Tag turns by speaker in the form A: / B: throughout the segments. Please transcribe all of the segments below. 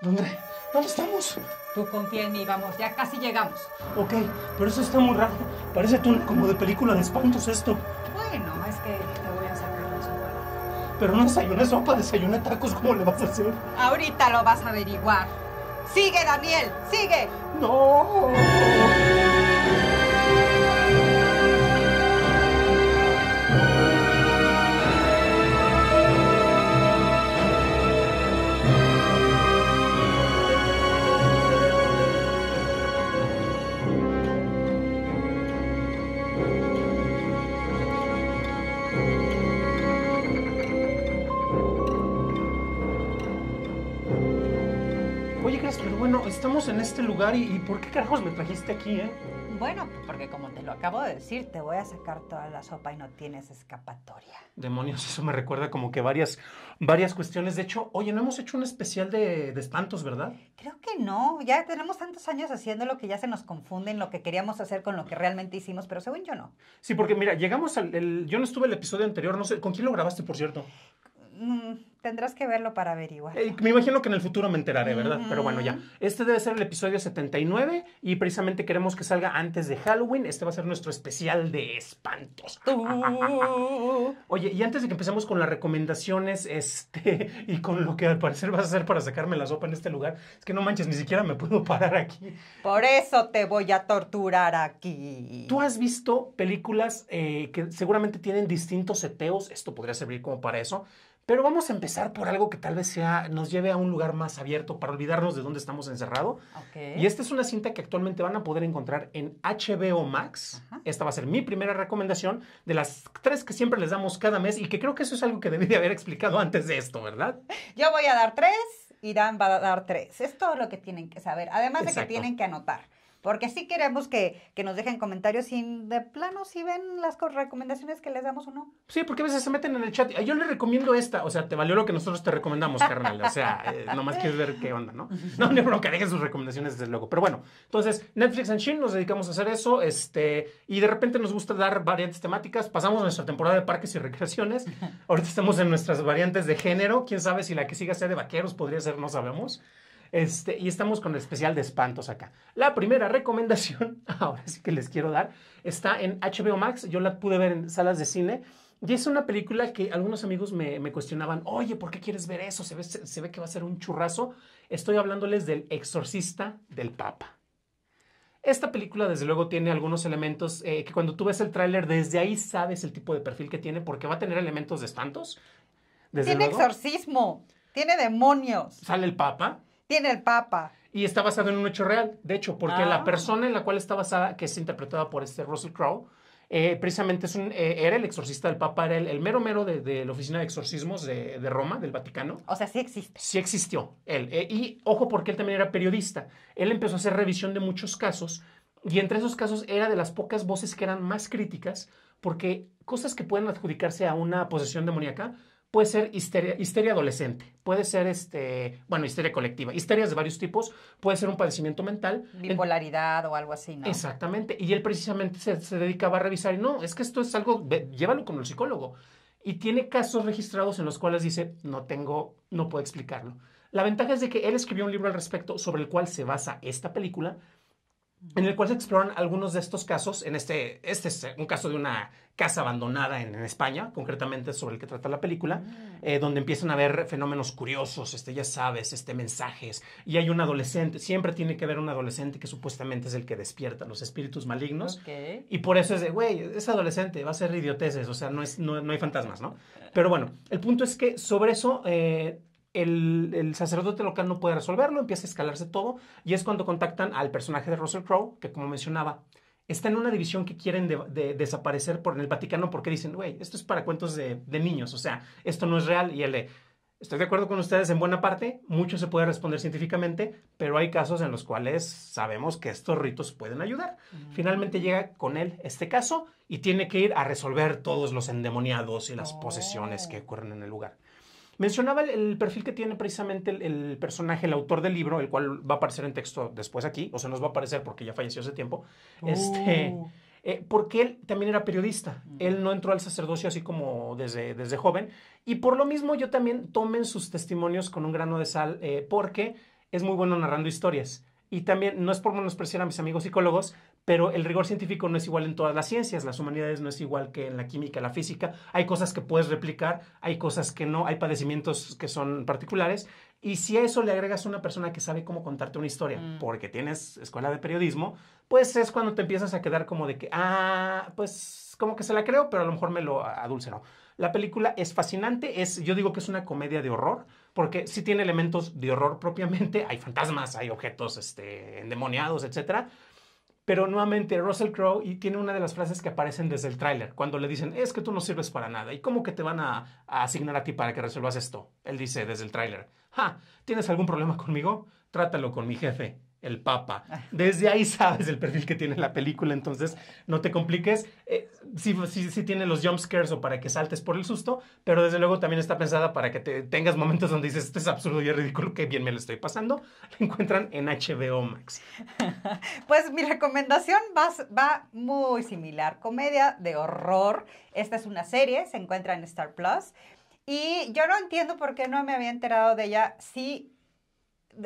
A: ¿Dónde?
B: ¿Dónde estamos? Tú confía en mí, vamos, ya casi llegamos.
A: Ok, pero eso está muy raro. Parece como de película de espantos esto.
B: Bueno, es que te voy a sacar la sopa.
A: Pero no desayuné sopa, desayuné tacos, ¿cómo le vas a hacer?
B: Ahorita lo vas a averiguar. ¡Sigue, Daniel! ¡Sigue! ¡No! en este lugar y, por qué carajos me trajiste aquí, eh? Bueno, pues porque como te lo acabo de decir, te voy a sacar toda la sopa y no tienes escapatoria.
A: Demonios, eso me recuerda como que varias, varias cuestiones. De hecho, oye, no hemos hecho un especial de, espantos, ¿verdad?
B: Creo que no. Ya tenemos tantos años haciendo lo que ya se nos confunden lo que queríamos hacer con lo que realmente hicimos, pero según yo no.
A: Sí, porque mira, llegamos al. yo no estuve el episodio anterior, no sé. ¿Con quién lo grabaste, por cierto?
B: Mm, tendrás que verlo para averiguar.
A: Eh, me imagino que en el futuro me enteraré, ¿verdad? Pero bueno, ya. Este debe ser el episodio 79 y precisamente queremos que salga antes de Halloween. Este va a ser nuestro especial de espantos. Oye, y antes de que empecemos con las recomendaciones este, y con lo que al parecer vas a hacer para sacarme la sopa en este lugar, es que no manches, ni siquiera me puedo parar aquí.
B: Por eso te voy a torturar aquí.
A: Tú has visto películas eh, que seguramente tienen distintos seteos. Esto podría servir como para eso pero vamos a empezar por algo que tal vez sea, nos lleve a un lugar más abierto para olvidarnos de dónde estamos encerrado. Y esta es una cinta que actualmente van a poder encontrar en HBO Max. Esta va a ser mi primera recomendación de las tres que siempre les damos cada mes y que creo que eso es algo que debí de haber explicado antes de esto, ¿verdad?
B: Yo voy a dar tres, y Dan va a dar tres. Es todo lo que tienen que saber, además de que tienen que anotar porque sí queremos que, que nos dejen comentarios sin de plano si ven las recomendaciones que les damos o no. Sí, porque a
A: veces se meten en el chat. Yo le recomiendo esta, o sea, te valió lo que nosotros te recomendamos, carnal. O sea, eh, nomás quieres ver qué onda, ¿no? No, no, que dejen sus recomendaciones desde luego. Pero bueno, entonces Netflix and Shin nos dedicamos a hacer eso, este, y de repente nos gusta dar variantes temáticas. Pasamos nuestra temporada de parques y recreaciones. Ahorita estamos en nuestras variantes de género. Quién sabe si la que siga sea de vaqueros podría ser, no sabemos. Este, y estamos con el especial de espantos acá. La primera recomendación, ahora sí que les quiero dar, está en HBO Max. Yo la pude ver en salas de cine. Y es una película que algunos amigos me, cuestionaban, oye, ¿por qué quieres ver eso? Se ve, se, ve que va a ser un churrazo. Estoy hablándoles del exorcista del Papa. Esta película desde luego tiene algunos elementos eh, que cuando tú ves el tráiler desde ahí sabes el tipo de perfil que tiene porque va a tener elementos de espantos. tiene exorcismo,
B: tiene demonios.
A: Sale el Papa, tiene el Papa. Y está basado en un hecho real, de hecho, porque la ah. persona en la cual está basada, que es interpretada por este Russell Crowe, eh, precisamente es un, eh, era el exorcista del Papa, era el, mero mero de, la oficina de exorcismos de, Roma, del Vaticano. O sea, sí existe. Sí existió él. Eh, y ojo, porque él también era periodista. Él empezó a hacer revisión de muchos casos y entre esos casos era de las pocas voces que eran más críticas porque cosas que pueden adjudicarse a una posesión demoníaca puede ser histeria, adolescente, puede ser, este, bueno, histeria colectiva, histerias de varios tipos, puede ser un padecimiento mental. Bipolaridad o algo así, Exactamente, y él precisamente se, dedicaba a revisar, y no, es que esto es algo, llévalo con el psicólogo. Y tiene casos registrados en los cuales dice, no tengo, no puedo explicarlo. La ventaja es de que él escribió un libro al respecto sobre el cual se basa esta película, en el cual se exploran algunos de estos casos. En este, este es eh, un caso de una casa abandonada en, España, concretamente sobre el que trata la película, ah. eh, donde empiezan a ver fenómenos curiosos, este, ya sabes, este, mensajes, y hay un adolescente, siempre tiene que haber un adolescente que supuestamente es el que despierta los espíritus malignos, y por eso es de, güey, es adolescente, va a ser idioteces, o sea, no, es, hay fantasmas, ¿no? Pero bueno, el punto es que sobre eso... Eh, el, sacerdote local no puede resolverlo, empieza a escalarse todo y es cuando contactan al personaje de Russell Crowe, que como mencionaba, está en una división que quieren desaparecer por el Vaticano porque dicen, güey, esto es para cuentos de, niños, o sea, esto no es real y él Estoy de acuerdo con ustedes en buena parte, mucho se puede responder científicamente, pero hay casos en los cuales sabemos que estos ritos pueden ayudar. Finalmente llega con él este caso y tiene que ir a resolver todos los endemoniados y las oh. posesiones que ocurren en el lugar. Mencionaba el, perfil que tiene precisamente el, personaje, el autor del libro, el cual va a aparecer en texto después aquí, o sea, nos va a aparecer porque ya falleció hace tiempo. Este. Oh. Eh, porque él también era periodista. Él no entró al sacerdocio así como desde, desde joven. Y por lo mismo yo también tomen sus testimonios con un grano de sal, eh, porque es muy bueno narrando historias. Y también, no es por menospreciar a mis amigos psicólogos, pero el rigor científico no es igual en todas las ciencias, las humanidades no es igual que en la química, la física, hay cosas que puedes replicar, hay cosas que no, hay padecimientos que son particulares, y si a eso le agregas una persona que sabe cómo contarte una historia, mm. porque tienes escuela de periodismo, pues es cuando te empiezas a quedar como de que, ah, pues como que se la creo, pero a lo mejor me lo adulceró. La película es fascinante, es, yo digo que es una comedia de horror, porque sí tiene elementos de horror propiamente, hay fantasmas, hay objetos este, endemoniados, etcétera, pero nuevamente Russell Crowe y tiene una de las frases que aparecen desde el tráiler, cuando le dicen, es que tú no sirves para nada, ¿y cómo que te van a, asignar a ti para que resuelvas esto? Él dice desde el tráiler, ja, ¿tienes algún problema conmigo? Trátalo con mi jefe el Papa. Desde ahí sabes el perfil que tiene la película, entonces no te compliques. Eh, sí, sí, tiene los jump scares o para que saltes por el susto, pero desde luego también está pensada para que tengas momentos donde dices, esto es absurdo y ridículo, qué bien me lo estoy pasando. La encuentran en HBO Max.
B: Pues mi recomendación va, va muy similar. Comedia de horror. Esta es una serie, se encuentra en Star Plus. Y yo no entiendo por qué no me había enterado de ella. Sí,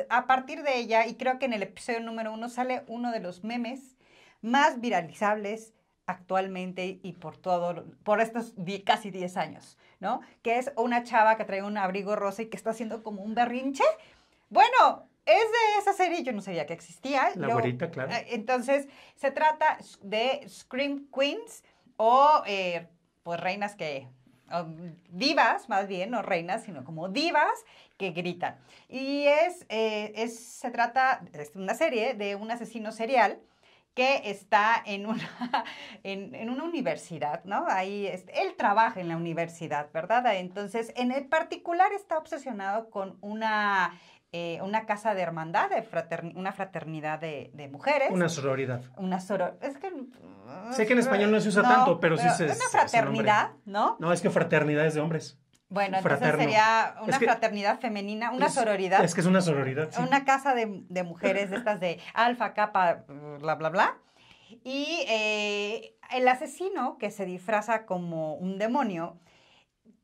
B: a partir de ella, y creo que en el episodio número uno sale uno de los memes más viralizables actualmente y por todo, por estos casi 10 años, ¿no? Que es una chava que trae un abrigo rosa y que está haciendo como un berrinche. Bueno, es de esa serie, yo no sabía que existía. La bonita, claro. Eh, entonces, se trata de Scream Queens o, eh, pues, reinas que divas, más bien, no reinas, sino como divas, que gritan. Y es, eh, es se trata de una serie de un asesino serial que está en una, en, una universidad, ¿no? Ahí, él trabaja en la universidad, ¿verdad? Entonces, en el particular está obsesionado con una eh, una casa de hermandad, de una fraternidad de, mujeres. Una sororidad. Una sororidad. Es que. sé que en español no se usa tanto, pero, sí se. Una fraternidad, ¿no?
A: No, es que fraternidad es de hombres. Bueno, entonces sería una
B: fraternidad femenina, una sororidad. Es que es una sororidad. Una casa de, mujeres de estas de alfa, capa, bla, bla, bla. Y eh, el asesino que se disfraza como un demonio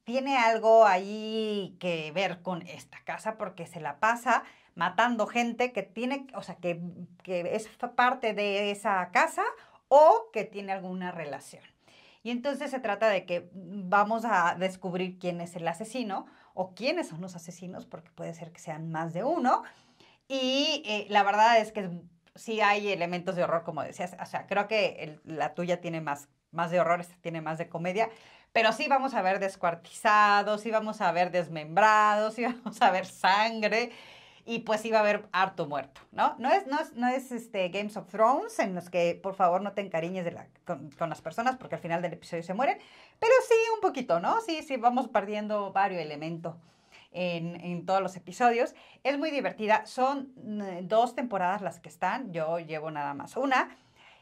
B: tiene algo ahí que ver con esta casa porque se la pasa matando gente que tiene, o sea, que es parte de esa casa o que tiene alguna relación. Y entonces se trata de que vamos a descubrir quién es el asesino o quiénes son los asesinos, porque puede ser que sean más de uno. Y eh, la verdad es que sí hay elementos de horror, como decías. O sea, creo que la tuya tiene más, más de horror, tiene más de comedia. Pero sí vamos a ver descuartizados, sí vamos a ver desmembrados, sí vamos a ver sangre y pues iba a haber harto muerto, ¿no? No es, no es, este Games of Thrones en los que por favor no te encariñes de con, las personas porque al final del episodio se mueren, pero sí un poquito, ¿no? Sí, sí, vamos perdiendo varios elementos. En, en, todos los episodios. Es muy divertida. Son eh, dos temporadas las que están. Yo llevo nada más una.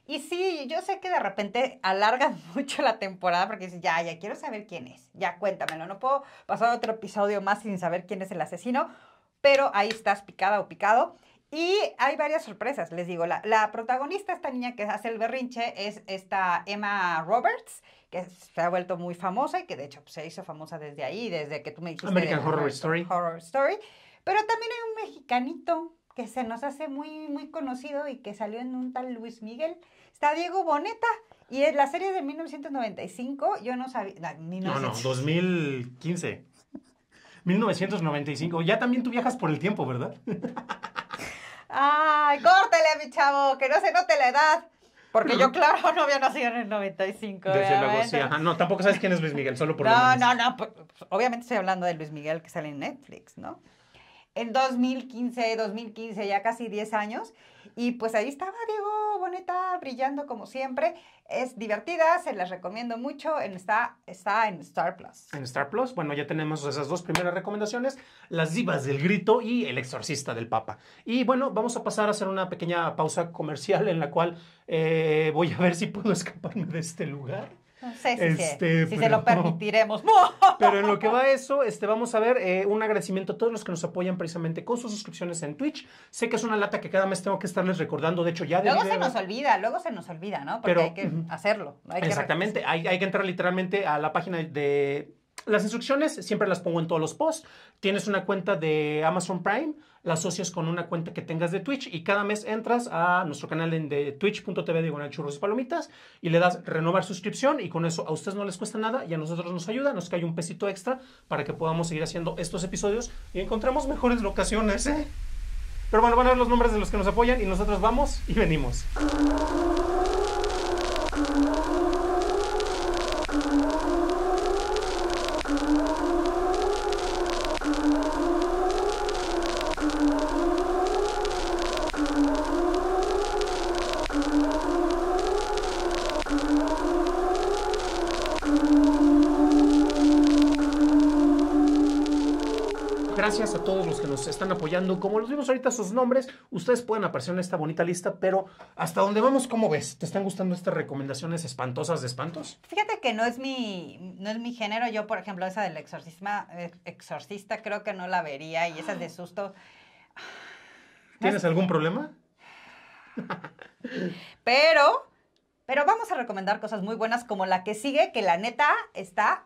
B: Y sí, yo sé que de repente alargan mucho la temporada porque dices, ya, ya quiero saber quién es. Ya cuéntamelo. No puedo pasar otro episodio más sin saber quién es el asesino pero ahí estás picada o picado. Y hay varias sorpresas, les digo. La, protagonista, esta niña que hace el berrinche, es esta Emma Roberts, que se ha vuelto muy famosa y que de hecho se hizo famosa desde ahí, desde que tú me dijiste. American Horror Story. Horror Story. Pero también hay un mexicanito que se nos hace muy, muy conocido y que salió en un tal Luis Miguel. Está Diego Boneta. Y es la serie de 1995, yo no sabía. No, no, no
A: 2015. 1995. Ya también tú viajas por el tiempo, ¿verdad?
B: Ay, córtele, mi chavo, que no se note la edad. Porque yo, claro, no había nacido en el 95. Desde
A: No, tampoco sabes quién es Luis Miguel, solo por No, no,
B: no. Pues, obviamente estoy hablando de Luis Miguel que sale en Netflix, ¿no? en 2015, 2015, ya casi 10 años. Y pues ahí estaba Diego Boneta brillando como siempre. Es divertida, se las recomiendo mucho. está, está en Star Plus.
A: En Star Plus, bueno, ya tenemos esas dos primeras recomendaciones: Las Divas del Grito y El Exorcista del Papa. Y bueno, vamos a pasar a hacer una pequeña pausa comercial en la cual eh, voy a ver si puedo escaparme de este lugar.
B: No sé si, se, este, lo permitiremos.
A: Pero en lo que va eso, este, vamos a ver eh, un agradecimiento a todos los que nos apoyan precisamente con sus suscripciones en Twitch. Sé que es una lata que cada mes tengo que estarles recordando, de hecho ya... De luego se nos
B: olvida, luego se nos olvida, ¿no? Porque pero, hay que hacerlo. exactamente,
A: hay, hay que entrar literalmente a la página de las instrucciones siempre las pongo en todos los posts. Tienes una cuenta de Amazon Prime, la asocias con una cuenta que tengas de Twitch y cada mes entras a nuestro canal de twitch.tv el churros y palomitas y le das renovar suscripción y con eso a ustedes no les cuesta nada y a nosotros nos ayuda, nos cae un pesito extra para que podamos seguir haciendo estos episodios y encontramos mejores locaciones. Pero bueno, van a ver los nombres de los que nos apoyan y nosotros vamos y venimos. todos los que nos están apoyando. Como los vimos ahorita sus nombres, ustedes pueden aparecer en esta bonita lista, pero hasta dónde vamos, ¿cómo ves? ¿Te están gustando estas recomendaciones espantosas de espantos?
B: Fíjate que no es mi, no es mi género. Yo, por ejemplo, esa del exorcisma, eh, exorcista creo que no la vería y esas de susto. ¿Tienes
A: algún problema?
B: Pero, pero vamos a recomendar cosas muy buenas como la que sigue, que la neta está...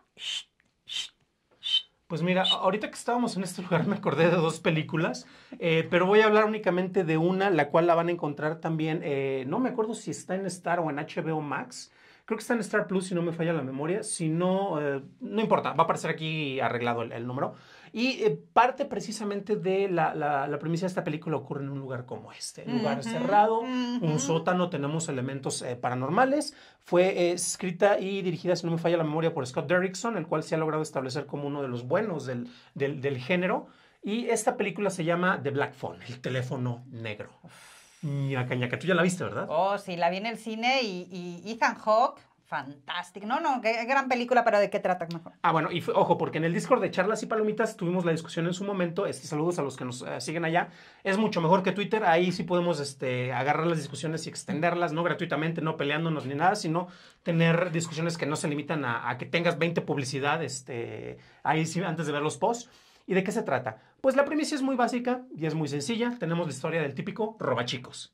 A: Pues mira, ahorita que estábamos en este lugar me acordé de dos películas, eh, pero voy a hablar únicamente de una, la cual la van a encontrar también, eh, no me acuerdo si está en Star o en HBO Max, creo que está en Star Plus si no me falla la memoria, si no, eh, no importa, va a aparecer aquí arreglado el número, y eh, parte precisamente de la, la, premisa de esta película ocurre en un lugar como este, un lugar cerrado, un sótano, tenemos elementos eh, paranormales. Fue eh, escrita y dirigida, si no me falla la memoria, por Scott Derrickson, el cual se ha logrado establecer como uno de los buenos del, género. Y esta película se llama The Black Phone, el teléfono negro. caña, que Tú ya la viste, ¿verdad?
B: Oh, sí, la vi en el cine y, y Ethan Hawke fantástico. No, no, qué gran película, pero ¿de qué trata mejor?
A: Ah, bueno, y ojo, porque en el Discord de Charlas y Palomitas tuvimos la discusión en su momento. Este, saludos a los que nos eh, siguen allá. Es mucho mejor que Twitter. Ahí sí podemos este, agarrar las discusiones y extenderlas, no gratuitamente, no peleándonos ni nada, sino tener discusiones que no se limitan a, que tengas 20 publicidad este, ahí sí, antes de ver los posts. ¿Y de qué se trata? Pues la premisa es muy básica y es muy sencilla. Tenemos la historia del típico robachicos.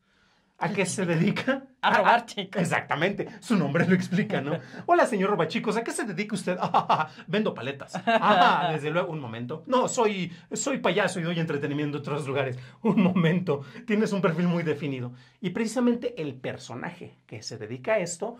A: ¿A qué se dedica? A robar chicos. Exactamente, su nombre lo explica, ¿no? Hola, señor Robachicos, ¿a qué se dedica usted? Ah, vendo paletas. Ah, desde luego, un momento. No, soy, soy payaso y doy entretenimiento en otros lugares. Un momento, tienes un perfil muy definido. Y precisamente el personaje que se dedica a esto,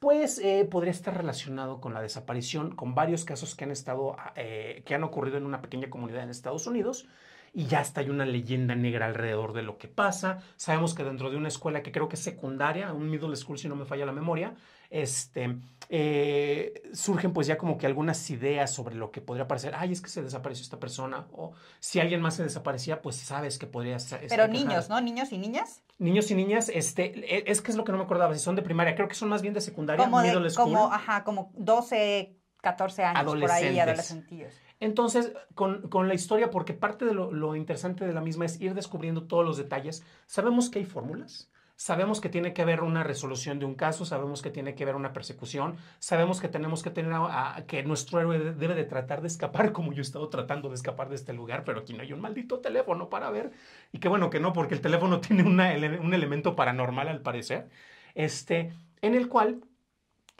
A: pues eh, podría estar relacionado con la desaparición, con varios casos que han, estado, eh, que han ocurrido en una pequeña comunidad en Estados Unidos, y ya está, hay una leyenda negra alrededor de lo que pasa. Sabemos que dentro de una escuela que creo que es secundaria, un middle school si no me falla la memoria, este, eh, surgen pues ya como que algunas ideas sobre lo que podría parecer, ay, es que se desapareció esta persona, o si alguien más se desaparecía, pues sabes que podría ser... Pero niños,
B: ¿no? Niños y niñas.
A: Niños y niñas, este, e, es que es lo que no me acordaba, si son de primaria, creo que son más bien de secundaria, como middle school. Como,
B: ajá, como 12, 14 años por ahí, adolescentes.
A: Entonces, con, la historia, porque parte de lo, interesante de la misma es ir descubriendo todos los detalles, sabemos que hay fórmulas, sabemos que tiene que haber una resolución de un caso, sabemos que tiene que haber una persecución, sabemos que tenemos que tener que nuestro héroe debe de tratar de escapar, como yo he estado tratando de escapar de este lugar, pero aquí no hay un maldito teléfono para ver. Y qué bueno que no, porque el teléfono tiene un elemento paranormal al parecer, este, en el cual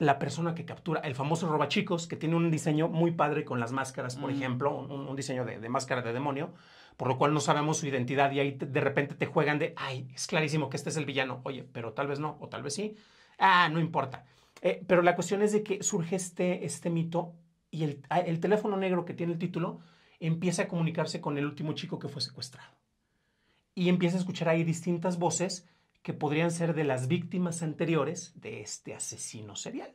A: la persona que captura, el famoso robachicos, que tiene un diseño muy padre con las máscaras, por mm. ejemplo, un, diseño de, máscara de demonio, por lo cual no sabemos su identidad y ahí de repente te juegan de, ay, es clarísimo que este es el villano, oye, pero tal vez no, o tal vez sí, ah, no importa. Eh, pero la cuestión es de que surge este, este mito y el, ah, el teléfono negro que tiene el título empieza a comunicarse con el último chico que fue secuestrado. Y empieza a escuchar ahí distintas voces que podrían ser de las víctimas anteriores de este asesino serial.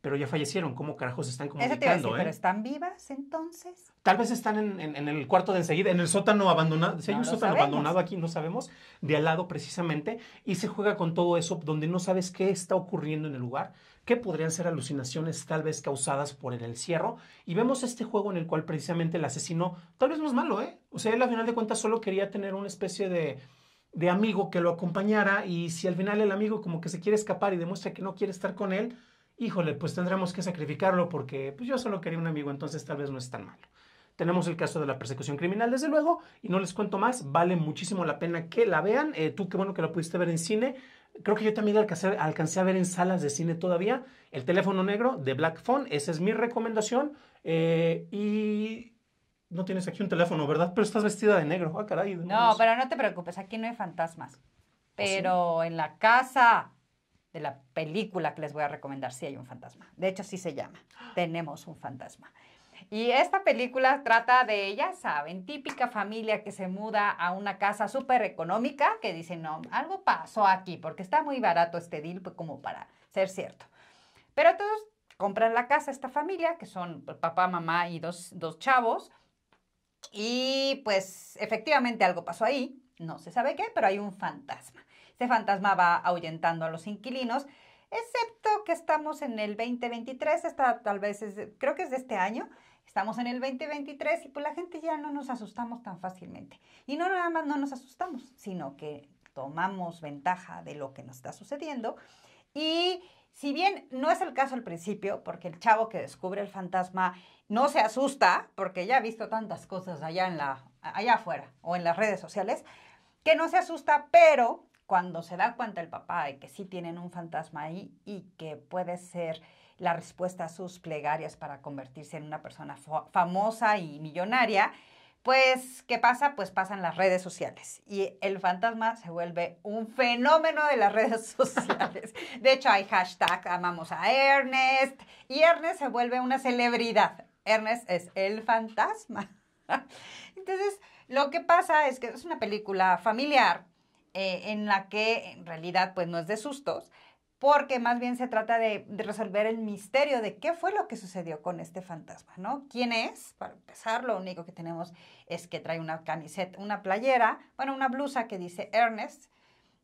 A: Pero ya fallecieron, ¿cómo carajos están comunicando? ¿eh? ¿Pero
B: están vivas entonces?
A: Tal vez están en, el cuarto de enseguida, en el sótano abandonado. Si hay un sótano abandonado aquí, no sabemos, de al lado precisamente, y se juega con todo eso donde no sabes qué está ocurriendo en el lugar, ¿Qué podrían ser alucinaciones tal vez causadas por el encierro. Y vemos este juego en el cual precisamente el asesino, tal vez no es malo, ¿eh? O sea, él al final de cuentas solo quería tener una especie de de amigo que lo acompañara y si al final el amigo como que se quiere escapar y demuestra que no quiere estar con él, híjole, pues tendremos que sacrificarlo porque pues yo solo quería un amigo, entonces tal vez no es tan malo. Tenemos el caso de la persecución criminal, desde luego, y no les cuento más, vale muchísimo la pena que la vean. Eh, tú qué bueno que la pudiste ver en cine. Creo que yo también la alcancé, a ver en salas de cine todavía. El teléfono negro de Black Phone, esa es mi recomendación. Eh, y no tienes aquí un teléfono, ¿verdad? Pero estás vestida de negro. Ah, caray. No,
B: pero no te preocupes, aquí no hay fantasmas. ¿Ah,
A: pero
B: en la casa de la película que les voy a recomendar sí hay un fantasma. De hecho, sí se llama. Tenemos un fantasma. Y esta película trata de, ya saben, típica familia que se muda a una casa súper económica, que dicen, no, algo pasó aquí, porque está muy barato este deal, pues como para ser cierto. Pero todos compran la casa, esta familia, que son pues, papá, mamá y dos, dos chavos, y pues efectivamente algo pasó ahí, no se sabe qué, pero hay un fantasma. Este fantasma va ahuyentando a los inquilinos, excepto que estamos en el 2023, está, tal vez, creo que es de este año, estamos en el 2023 y pues la gente ya no nos asustamos tan fácilmente. Y no nada más no nos asustamos, sino que tomamos ventaja de lo que nos está sucediendo. Y si bien no es el caso al principio, porque el chavo que descubre el fantasma no se asusta, porque ya ha visto tantas cosas allá, en la, allá afuera o en las redes sociales, que no se asusta, pero cuando se da cuenta el papá de que sí tienen un fantasma ahí y que puede ser la respuesta a sus plegarias para convertirse en una persona famosa y millonaria, pues, ¿qué pasa? Pues pasan las redes sociales y el fantasma se vuelve un fenómeno de las redes sociales. De hecho, hay hashtag amamos a Ernest y Ernest se vuelve una celebridad. Ernest es el fantasma. Entonces, lo que pasa es que es una película familiar eh, en la que en realidad pues no es de sustos, porque más bien se trata de, resolver el misterio de qué fue lo que sucedió con este fantasma, ¿no? ¿Quién es? Para empezar, lo único que tenemos es que trae una camiseta, una playera, bueno, una blusa que dice Ernest,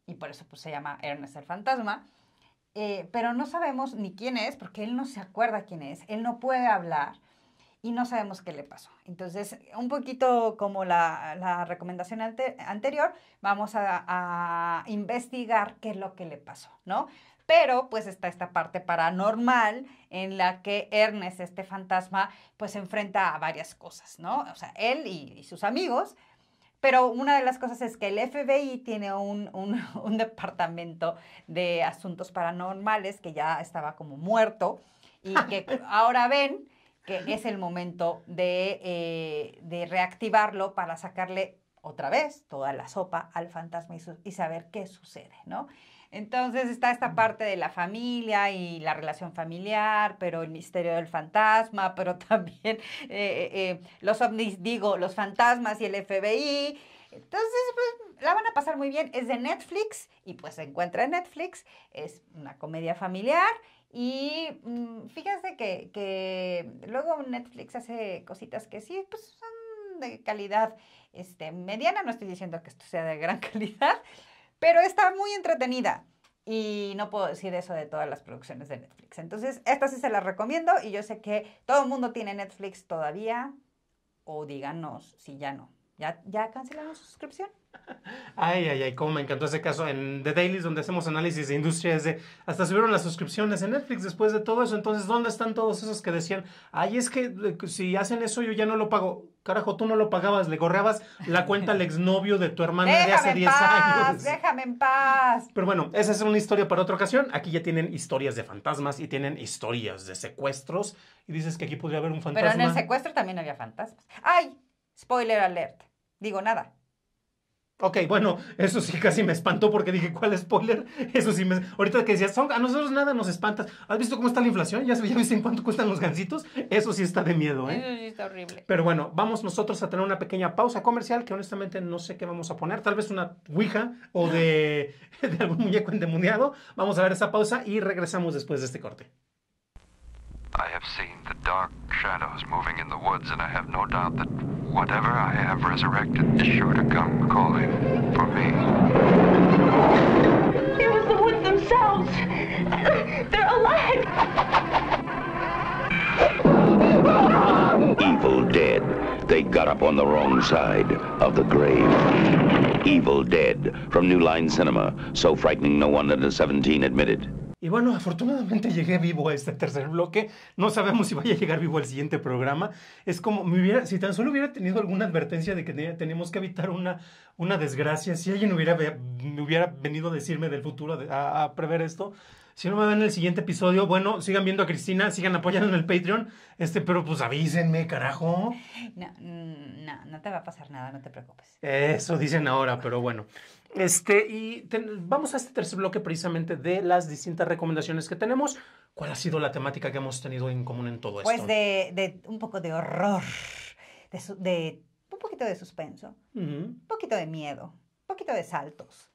B: y por eso pues, se llama Ernest el fantasma, eh, pero no sabemos ni quién es, porque él no se acuerda quién es, él no puede hablar, y no sabemos qué le pasó. Entonces, un poquito como la, recomendación anterior, vamos a, investigar qué es lo que le pasó, ¿no? Pero pues está esta parte paranormal en la que Ernest, este fantasma, pues se enfrenta a varias cosas, ¿no? O sea, él y, sus amigos. Pero una de las cosas es que el FBI tiene un, un, un departamento de asuntos paranormales que ya estaba como muerto y que ahora ven que es el momento eh, de, reactivarlo para sacarle otra vez toda la sopa al fantasma y, saber qué sucede, ¿no? Entonces está esta parte de la familia y la relación familiar, pero el misterio del fantasma, pero también eh, eh, los ovnis, digo, los fantasmas y el FBI. Entonces, pues, la van a pasar muy bien. Es de Netflix y pues se encuentra en Netflix. Es una comedia familiar y mm, fíjense que, luego Netflix hace cositas que sí, pues son de calidad este, mediana, no estoy diciendo que esto sea de gran calidad, pero está muy entretenida. Y no puedo decir eso de todas las producciones de Netflix. Entonces, esta sí se las recomiendo y yo sé que todo el mundo tiene Netflix todavía, o díganos si ya no. ¿Ya, ya cancelaron suscripción?
A: Ay, ay, ay, cómo me encantó ese caso en The Dailies, donde hacemos análisis de industrias de hasta subieron las suscripciones en Netflix después de todo eso. Entonces, ¿dónde están todos esos que decían, ay, es eh, que si hacen eso yo ya no lo pago? Carajo, tú no lo pagabas, le gorreabas la cuenta al exnovio de tu hermana de hace 10 años.
B: Déjame en paz.
A: Pero bueno, esa es una historia para otra ocasión. Aquí ya tienen historias de fantasmas y tienen historias de secuestros. Y dices que aquí podría haber un fantasma. Pero en el
B: secuestro también había fantasmas. ¡Ay! Spoiler alert. Digo nada.
A: Ok, bueno, eso sí casi me espantó porque dije, ¿cuál spoiler? Eso sí me... Ahorita que decías, a nosotros nada nos espantas. ¿Has visto cómo está la inflación? ¿Ya, ¿Ya viste en cuánto cuestan los gansitos? Eso sí está de miedo, ¿eh? Eso sí está horrible. Pero bueno, vamos nosotros a tener una pequeña pausa comercial que honestamente no sé qué vamos a poner. Tal vez una ouija o de, de algún muñeco endemoniado. Vamos a ver esa pausa y regresamos después de este corte.
B: I have seen the dark shadows moving in the woods, and I have no doubt that whatever I have resurrected is sure to come calling for me. It was the woods themselves. They're alive. Evil dead. They got up on the wrong side of the grave. Evil Dead from New Line Cinema, so frightening no one under 17 admitted.
A: Y bueno, afortunadamente llegué vivo a este tercer bloque. No sabemos si vaya a llegar vivo al siguiente programa. Es como hubiera, si tan solo hubiera tenido alguna advertencia de que tenemos que evitar una, una desgracia, si alguien hubiera, me hubiera venido a decirme del futuro a, prever esto, si no me ven en el siguiente episodio, bueno, sigan viendo a Cristina, sigan apoyando en el Patreon, este, pero pues avísenme, carajo.
B: no, no te va a pasar nada, no te preocupes.
A: Eso dicen ahora, pero bueno. Este, y vamos a este tercer bloque precisamente de las distintas recomendaciones que tenemos. ¿Cuál ha sido la temática que hemos tenido en común en todo pues esto? Pues
B: de, un poco de horror, de, un poquito de suspenso, un poquito de miedo, un poquito de saltos.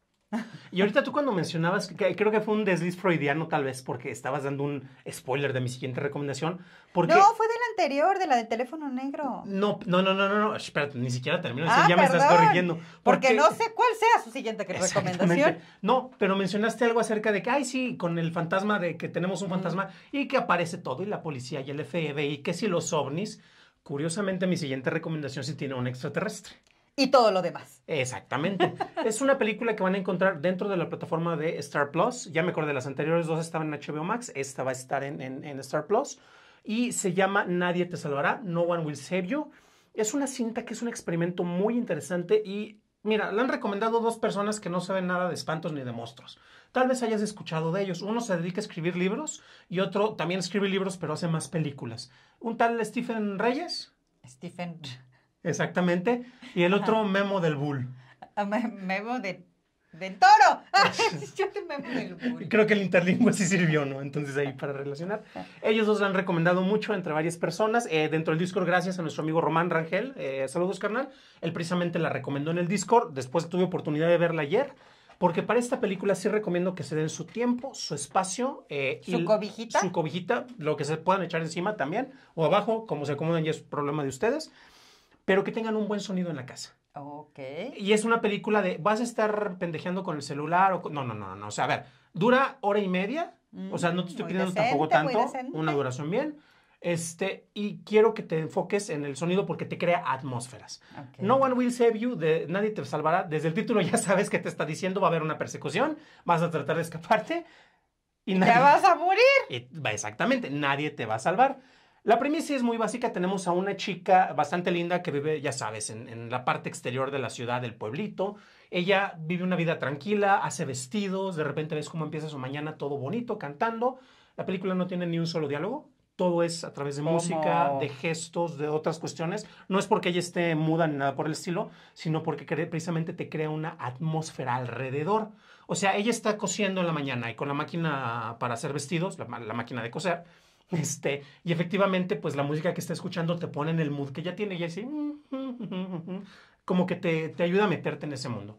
A: Y ahorita tú cuando mencionabas, que creo que fue un desliz freudiano tal vez, porque estabas dando un spoiler de mi siguiente recomendación. Porque... No,
B: fue de anterior, de la del teléfono negro.
A: No, no, no, no, no, ni siquiera termino. Ah, ya me estás corrigiendo. Porque... no sé
B: cuál sea su siguiente recomendación.
A: No, pero mencionaste algo acerca de que, ay, sí, con el fantasma de que tenemos un fantasma y que aparece todo y la policía y el FBI, que si los ovnis. Curiosamente, mi siguiente recomendación sí tiene un extraterrestre. Y todo lo demás. Exactamente. es una película que van a encontrar dentro de la plataforma de Star Plus. Ya me acordé, las anteriores dos estaban en HBO Max, esta va a estar en Star Plus y se llama Nadie te salvará, No One Will Save You. Es una cinta que es un experimento muy interesante y mira, la han recomendado dos personas que no saben nada de espantos ni de monstruos. Tal vez hayas escuchado de ellos. Uno se dedica a escribir libros y otro también escribe libros pero hace más películas. Un tal Stephen Reyes. Stephen. Exactamente. Y el otro Memo del Bull.
B: Ah, Memo de del toro. me
A: Creo que el interlingüe sí sirvió, ¿no? Entonces ahí para relacionar. Ellos dos la han recomendado mucho entre varias personas. Eh, dentro del Discord, gracias a nuestro amigo Román Rangel. Eh, saludos, carnal. Él precisamente la recomendó en el Discord. Después tuve oportunidad de verla ayer. Porque para esta película sí recomiendo que se den su tiempo, su espacio. Eh, su cobijita. Su cobijita, lo que se puedan echar encima también. O abajo, como se acomodan ya es problema de ustedes. Pero que tengan un buen sonido en la casa. Ok. Y es una película de, vas a estar pendejeando con el celular o... no, no, no, no. O sea, a ver, dura hora y media. o sea, no te estoy mm, pidiendo tampoco tanto. Una duración bien. Este, y quiero que te enfoques en el sonido porque te crea atmósferas. No One Will Save You, de Nadie Te Salvará. Desde el título ya sabes que te está diciendo va a haber una persecución, vas a tratar de escaparte. Y nadie, te vas a morir. exactamente, nadie te va a salvar. La premisa es muy básica. Tenemos a una chica bastante linda que vive, ya sabes, en, la parte exterior de la ciudad, del pueblito. Ella vive una vida tranquila, hace vestidos, de repente ves cómo empieza su mañana todo bonito, cantando. La película no tiene ni un solo diálogo. Todo es a través de música, de gestos, de otras cuestiones. No es porque ella esté muda ni nada por el estilo, sino porque precisamente te crea una atmósfera alrededor. O sea, ella está cosiendo en la mañana y con la máquina para hacer vestidos, la máquina de coser Este, y efectivamente, pues la música que está escuchando te pone en el mood que ya tiene y así, como que te, ayuda a meterte en ese mundo.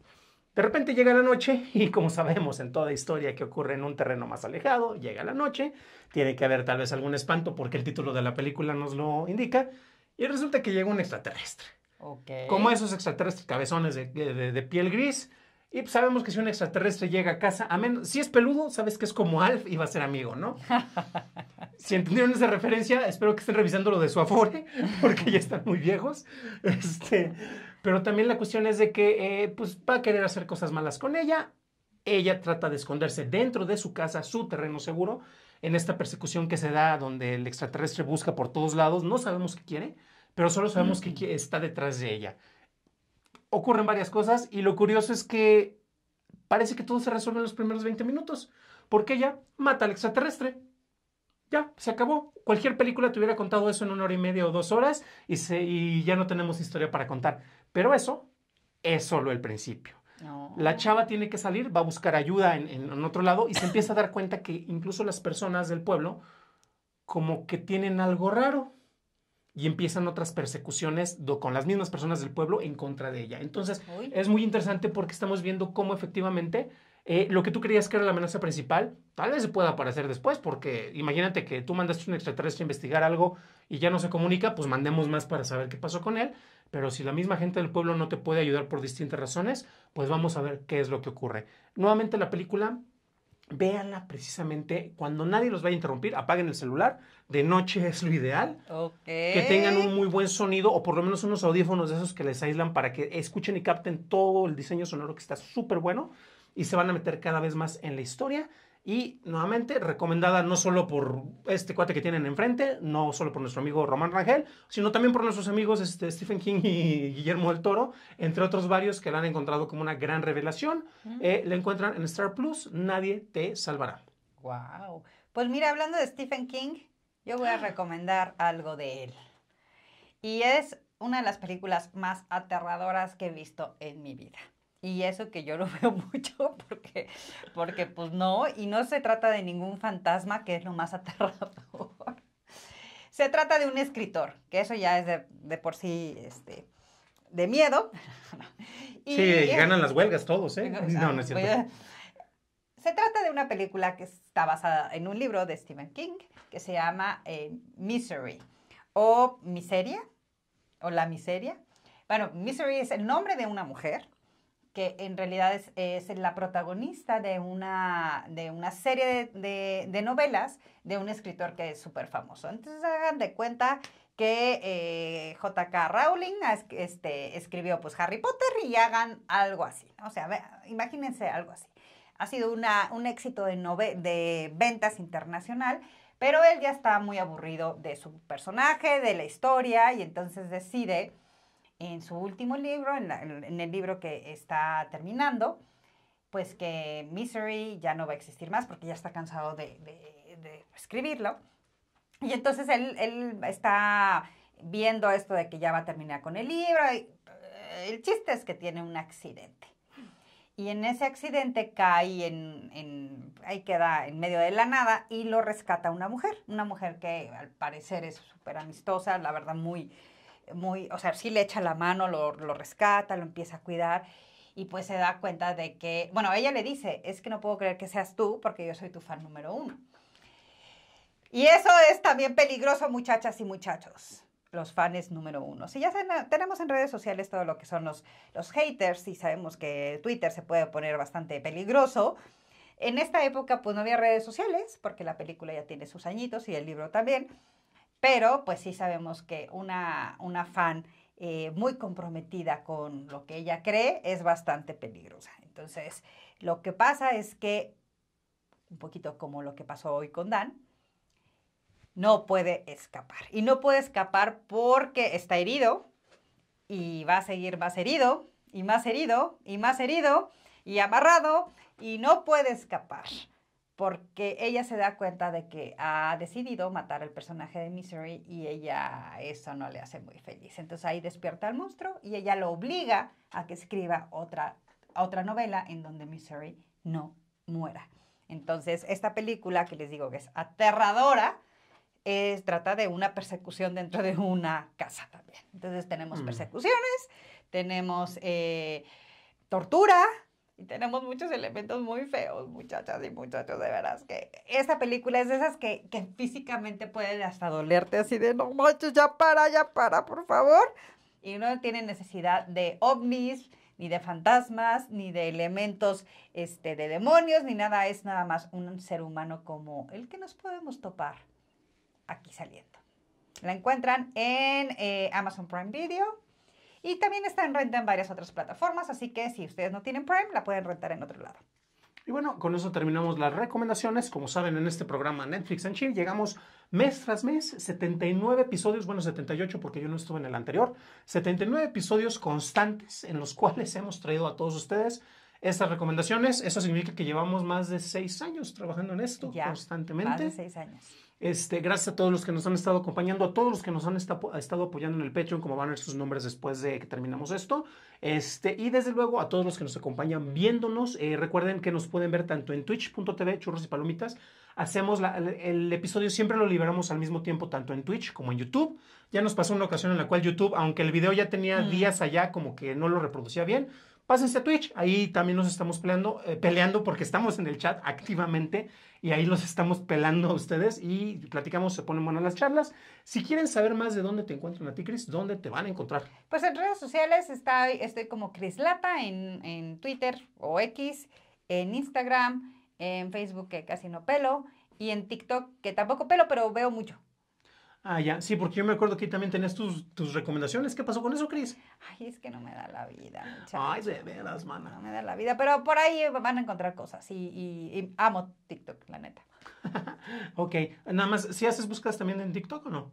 A: De repente llega la noche y como sabemos en toda historia que ocurre en un terreno más alejado, llega la noche, tiene que haber tal vez algún espanto porque el título de la película nos lo indica y resulta que llega un extraterrestre. Como esos extraterrestres cabezones de piel gris, y pues, sabemos que si un extraterrestre llega a casa, a si es peludo, sabes que es como Alf y va a ser amigo, ¿no? si entendieron esa referencia, espero que estén revisando lo de su afore, porque ya están muy viejos. Este, pero también la cuestión es de que eh, pues, va a querer hacer cosas malas con ella. Ella trata de esconderse dentro de su casa, su terreno seguro, en esta persecución que se da donde el extraterrestre busca por todos lados. No sabemos qué quiere, pero solo sabemos que está detrás de ella ocurren varias cosas y lo curioso es que parece que todo se resuelve en los primeros 20 minutos, porque ella mata al extraterrestre. Ya, se acabó. Cualquier película te hubiera contado eso en una hora y media o dos horas y, ya no tenemos historia para contar. Pero eso es solo el principio. La chava tiene que salir, va a buscar ayuda en otro lado y se empieza a dar cuenta que incluso las personas del pueblo como que tienen algo raro y empiezan otras persecuciones con las mismas personas del pueblo en contra de ella. Entonces, es muy interesante porque estamos viendo cómo efectivamente eh, lo que tú creías que era la amenaza principal, tal vez se pueda aparecer después, porque imagínate que tú mandaste a un extraterrestre a investigar algo y ya no se comunica, pues mandemos más para saber qué pasó con él. Pero si la misma gente del pueblo no te puede ayudar por distintas razones, pues vamos a ver qué es lo que ocurre. Nuevamente la película véanla precisamente cuando nadie los vaya a interrumpir, apaguen el celular, de noche es lo ideal, que tengan un muy buen sonido o por lo menos unos audífonos de esos que les aíslan para que escuchen y capten todo el diseño sonoro que está súper bueno y se van a meter cada vez más en la historia y nuevamente recomendada no solo por este cuate que tienen enfrente, no solo por nuestro amigo Román Rangel, sino también por nuestros amigos este, Stephen King y Guillermo del Toro, entre otros varios que la han encontrado como una gran revelación. Eh, la encuentran en Star Plus, Nadie te salvará.
B: Wow. Pues mira, hablando de Stephen King, yo voy a ah. recomendar algo de él. Y es una de las películas más aterradoras que he visto en mi vida. Y eso que yo lo veo mucho porque, porque pues no, y no se trata de ningún fantasma, que es lo más aterrador. Se trata de un escritor, que eso ya es de, por sí este, de miedo. Y, sí, ganan las huelgas
A: todos, ¿eh? No, no es cierto.
B: Se trata de una película que está basada en un libro de Stephen King que se llama eh, Misery o Miseria o La Miseria. Bueno, Misery es el nombre de una mujer que en realidad es, la protagonista de una, de una serie de, novelas de un escritor que es súper famoso. Entonces hagan de cuenta que eh, J.K. Rowling este, escribió pues Harry Potter y hagan algo así. O sea, imagínense algo así. Ha sido una, un éxito de, de ventas internacional, pero él ya está muy aburrido de su personaje, de la historia, y entonces decide en su último libro, en, el libro que está terminando, pues que Misery ya no va a existir más porque ya está cansado de, escribirlo. Y entonces él, él, está viendo esto de que ya va a terminar con el libro. Y, eh, el chiste es que tiene un accidente. Y en ese accidente cae en, en, ahí queda en medio de la nada y lo rescata una mujer, una mujer que al parecer es súper amistosa, la verdad muy, muy, o sea, sí le echa la mano, lo, lo rescata, lo empieza a cuidar y pues se da cuenta de que, bueno, ella le dice, es que no puedo creer que seas tú porque yo soy tu fan número uno. Y eso es también peligroso, muchachas y muchachos, los fans número uno. Si ya tenemos en redes sociales todo lo que son los, los haters y sabemos que Twitter se puede poner bastante peligroso, en esta época pues no había redes sociales porque la película ya tiene sus añitos y el libro también. Pero pues sí sabemos que una, fan eh, muy comprometida con lo que ella cree es bastante peligrosa. Entonces, lo que pasa es que, un poquito como lo que pasó hoy con Dan, no puede escapar. Y no puede escapar porque está herido y va a seguir más herido y más herido y más herido y amarrado y no puede escapar porque ella se da cuenta de que ha decidido matar al personaje de Misery y ella eso no le hace muy feliz. Entonces ahí despierta al monstruo y ella lo obliga a que escriba otra, otra novela en donde Misery no muera. Entonces esta película que les digo que es aterradora, es, trata de una persecución dentro de una casa también. Entonces tenemos mm. persecuciones, tenemos eh, tortura, y tenemos muchos elementos muy feos, muchachas y muchachos, de veras que esa película es de esas que, físicamente puede hasta dolerte así de no manches, ya para, ya para, por favor. Y no tiene necesidad de ovnis, ni de fantasmas, ni de elementos este, de demonios, ni nada. Es nada más un ser humano como el que nos podemos topar aquí saliendo. La encuentran en eh, Amazon Prime Video y también está en renta en varias otras plataformas, así que si ustedes no tienen Prime, la pueden rentar en otro lado.
A: Y bueno, con eso terminamos las recomendaciones. Como saben, en este programa Netflix and Chill llegamos mes tras mes, 79 episodios, bueno, 78 porque yo no estuve en el anterior, 79 episodios constantes en los cuales hemos traído a todos ustedes estas recomendaciones. Eso significa que llevamos más de seis años trabajando en esto constantemente. Más de seis años. Este, gracias a todos los que nos han estado acompañando, a todos los que nos han estado apoyando en el Patreon, como van a ver sus nombres después de que terminamos esto. Este, y desde luego a todos los que nos acompañan viéndonos. Eh, recuerden que nos pueden ver tanto en twitch.tv, churros y palomitas. Hacemos el, episodio, siempre lo liberamos al mismo tiempo, tanto en Twitch como en YouTube. Ya nos pasó una ocasión en la cual YouTube, aunque el video ya tenía mm. días allá, como que no lo reproducía bien pásense a Twitch. Ahí también nos estamos peleando, eh, peleando porque estamos en el chat activamente y ahí los estamos pelando a ustedes y platicamos, se ponen buenas las charlas. Si quieren saber más de dónde te encuentran a ti, Cris, ¿dónde te van a encontrar?
B: Pues en redes sociales está, estoy como Cris Lata en, en Twitter o X, en Instagram, en Facebook que casi no pelo y en TikTok que tampoco pelo, pero veo mucho.
A: Ah, ya. Sí, porque yo me acuerdo que también tenías tus, recomendaciones. ¿Qué pasó con
B: eso, Cris? Ay, es que no me da la vida. Ay, de veras, mana. No me da la vida, pero por ahí van a encontrar cosas. Y, amo TikTok, la neta.
A: ok. Nada más, ¿si ¿sí haces buscas también en TikTok o no?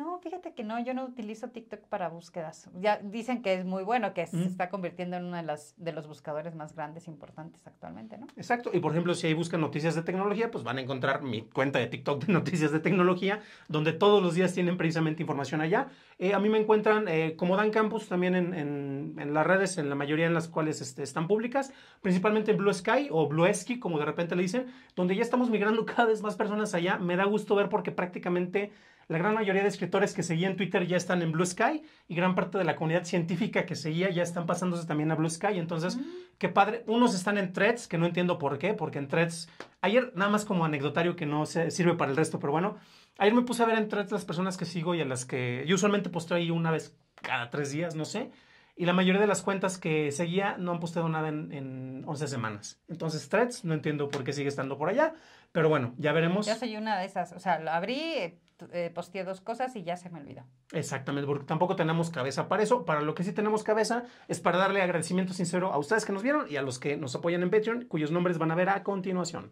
B: No, fíjate que no, yo no utilizo TikTok para búsquedas. Ya dicen que es muy bueno, que se mm. está convirtiendo en uno de, las, de los buscadores más grandes, importantes actualmente, ¿no?
A: Exacto. Y por ejemplo, si ahí buscan noticias de tecnología, pues van a encontrar mi cuenta de TikTok de noticias de tecnología, donde todos los días tienen precisamente información allá. Eh, a mí me encuentran eh, como Dan Campus también en, las redes, en la mayoría en las cuales este, están públicas, principalmente en Blue Sky o Blue Esky, como de repente le dicen, donde ya estamos migrando cada vez más personas allá. Me da gusto ver porque prácticamente la gran mayoría de escritores que seguían Twitter ya están en Blue Sky y gran parte de la comunidad científica que seguía ya están pasándose también a Blue Sky. Entonces, mm. qué padre. Unos están en threads, que no entiendo por qué, porque en threads, ayer nada más como anecdotario que no sirve para el resto, pero bueno, ayer me puse a ver en threads las personas que sigo y a las que yo usualmente posteo ahí una vez cada tres días, no sé. Y la mayoría de las cuentas que seguía no han posteado nada en, once 11 semanas. Entonces, threads, no entiendo por qué sigue estando por allá. Pero bueno, ya veremos. Yo soy
B: una de esas. O sea, lo abrí, eh, posteé dos cosas y ya se me olvidó.
A: Exactamente, porque tampoco tenemos cabeza para eso. Para lo que sí tenemos cabeza es para darle agradecimiento sincero a ustedes que nos vieron y a los que nos apoyan en Patreon, cuyos nombres van a ver a continuación.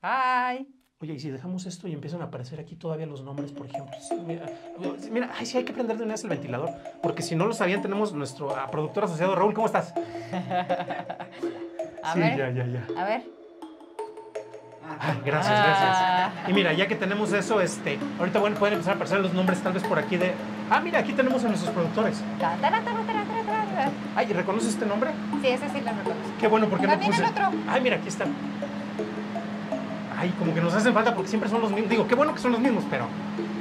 A: Bye. Oye, y si dejamos esto y empiezan a aparecer aquí todavía los nombres, por ejemplo. Oh, mira, ay, sí hay que prender de una vez el ventilador, porque si no lo sabían, tenemos nuestro ah, productor asociado Raúl. ¿Cómo estás?
B: a sí, ya, ya, ya. A ver.
A: Ah, ah, gracias, gracias. Ah. Y mira, ya que tenemos eso, este, ahorita bueno, pueden empezar a aparecer los nombres tal vez por aquí de... Ah, mira, aquí tenemos a nuestros productores. Ay, ¿reconoces este nombre?
B: Sí, ese sí lo reconozco. Qué bueno, porque no puse... Ay,
A: mira, aquí está Ay, como que nos hacen falta porque siempre son los mismos. Digo, qué bueno que son los mismos, pero...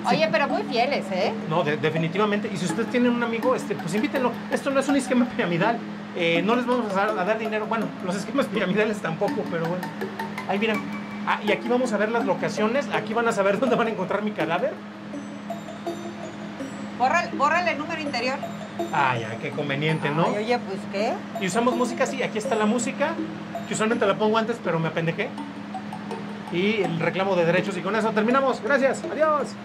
B: Oye, pero muy fieles, ¿eh?
A: No, definitivamente. Y si ustedes tienen un amigo, este, pues invítenlo. Esto no es un esquema piramidal. Eh, no les vamos a dar, dinero. Bueno, los esquemas piramidales tampoco, pero bueno. Ahí mira... Ah, y aquí vamos a ver las locaciones. Aquí van a saber dónde van a encontrar mi cadáver.
B: Bórrale, el número interior.
A: Ay, ya, qué conveniente, ¿no? oye, pues qué. Y usamos música, sí, aquí está la música, que usualmente la pongo antes, pero me apendejé. Y el reclamo de derechos, y con eso terminamos. Gracias, adiós.